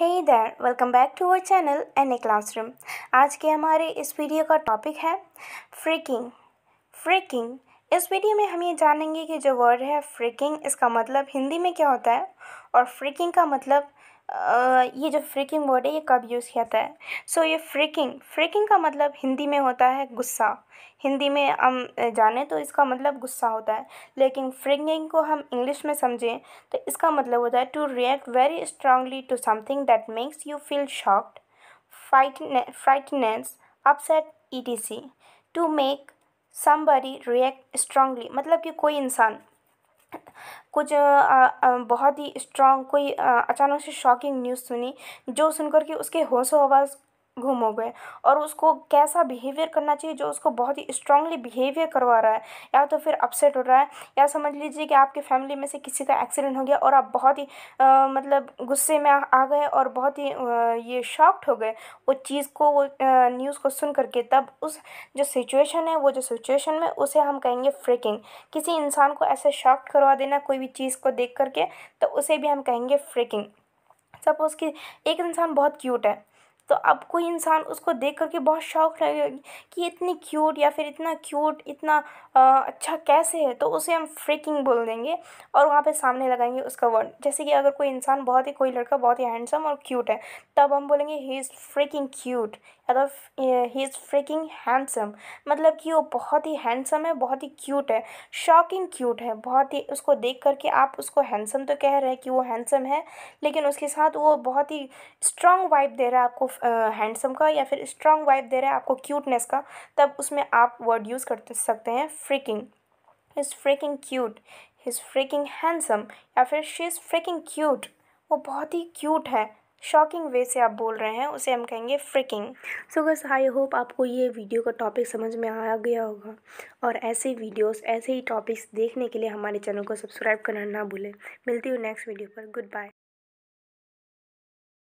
hey there welcome back to our channel N A classroom आज के हमारे इस वीडियो का टॉपिक है फ्रिकिंग फ्रिकिंग इस वीडियो में हम ये जानेंगे कि जो वर्ड है फ्रिकिंग इसका मतलब हिंदी में क्या होता है और फ्रिकिंग का मतलब ये जो फ्रिकिंग वर्ड है ये कब यूज़ किया जाता है सो ये फ्रिकिंग फ्रिकिंग का मतलब हिंदी में होता है गुस्सा हिंदी में हम जाने तो इसका मतलब गुस्सा होता है लेकिन फ्रिकिंग को हम इंग्लिश में समझें तो इसका मतलब होता है to react very strongly to something that makes you feel shocked frightened upset E T C to make somebody react strongly मतलब कि कोई इंसान कुछ बहुत ही स्ट्रॉन्ग कोई अचानक से शॉकिंग न्यूज़ सुनी जो सुन कर के उसके होशो हवास घूमोगे और उसको कैसा बिहेवियर करना चाहिए जो उसको बहुत ही स्ट्रांगली बिहेवियर करवा रहा है या तो फिर अपसेट हो रहा है या समझ लीजिए कि आपके फैमिली में से किसी का एक्सीडेंट हो गया और आप बहुत ही आ, मतलब गुस्से में आ, आ गए और बहुत ही आ, ये शॉक्ड हो गए उस चीज़ को वो न्यूज़ को सुन करके तब उस जो सिचुएशन है वो जो सिचुएशन में उसे हम कहेंगे फ्रिकिंग किसी इंसान को ऐसे शॉक्ड करवा देना कोई भी चीज़ को देख करके तो उसे भी हम कहेंगे फ्रिकिंग सपोज़ कि एक इंसान बहुत क्यूट है तो अब कोई इंसान उसको देख करके बहुत शौक लगेगा कि इतनी क्यूट या फिर इतना क्यूट इतना आ, अच्छा कैसे है तो उसे हम फ्रिकिंग बोल देंगे और वहाँ पे सामने लगाएंगे उसका वर्ड जैसे कि अगर कोई इंसान बहुत ही कोई लड़का बहुत ही हैंडसम और क्यूट है तब हम बोलेंगे ही इज़ फ्रिकिंग क्यूट या तो ही इज़ फ्रिकिंग हैंडसम मतलब कि वो बहुत ही हैंडसम है बहुत ही क्यूट है शॉकिंग क्यूट है बहुत ही उसको देख करके आप उसको हैंडसम तो कह रहे हैं कि वो हैंडसम है लेकिन उसके साथ वो बहुत ही स्ट्रॉन्ग वाइब दे रहा है आपको हैंडसम का या फिर स्ट्रॉन्ग वाइब दे रहा है आपको क्यूटनेस का तब उसमें आप वर्ड यूज़ कर सकते हैं freaking is freaking cute is freaking handsome या फिर शी इज़ फ्रिकिंग क्यूट वो बहुत ही क्यूट है शॉकिंग वे से आप बोल रहे हैं उसे हम कहेंगे fricking so Gus I hope आपको ये वीडियो का टॉपिक समझ में आ गया होगा और ऐसे वीडियोस ऐसे ही टॉपिक्स देखने के लिए हमारे चैनल को सब्सक्राइब करना ना भूलें मिलती हूँ नेक्स्ट वीडियो पर गुड बाय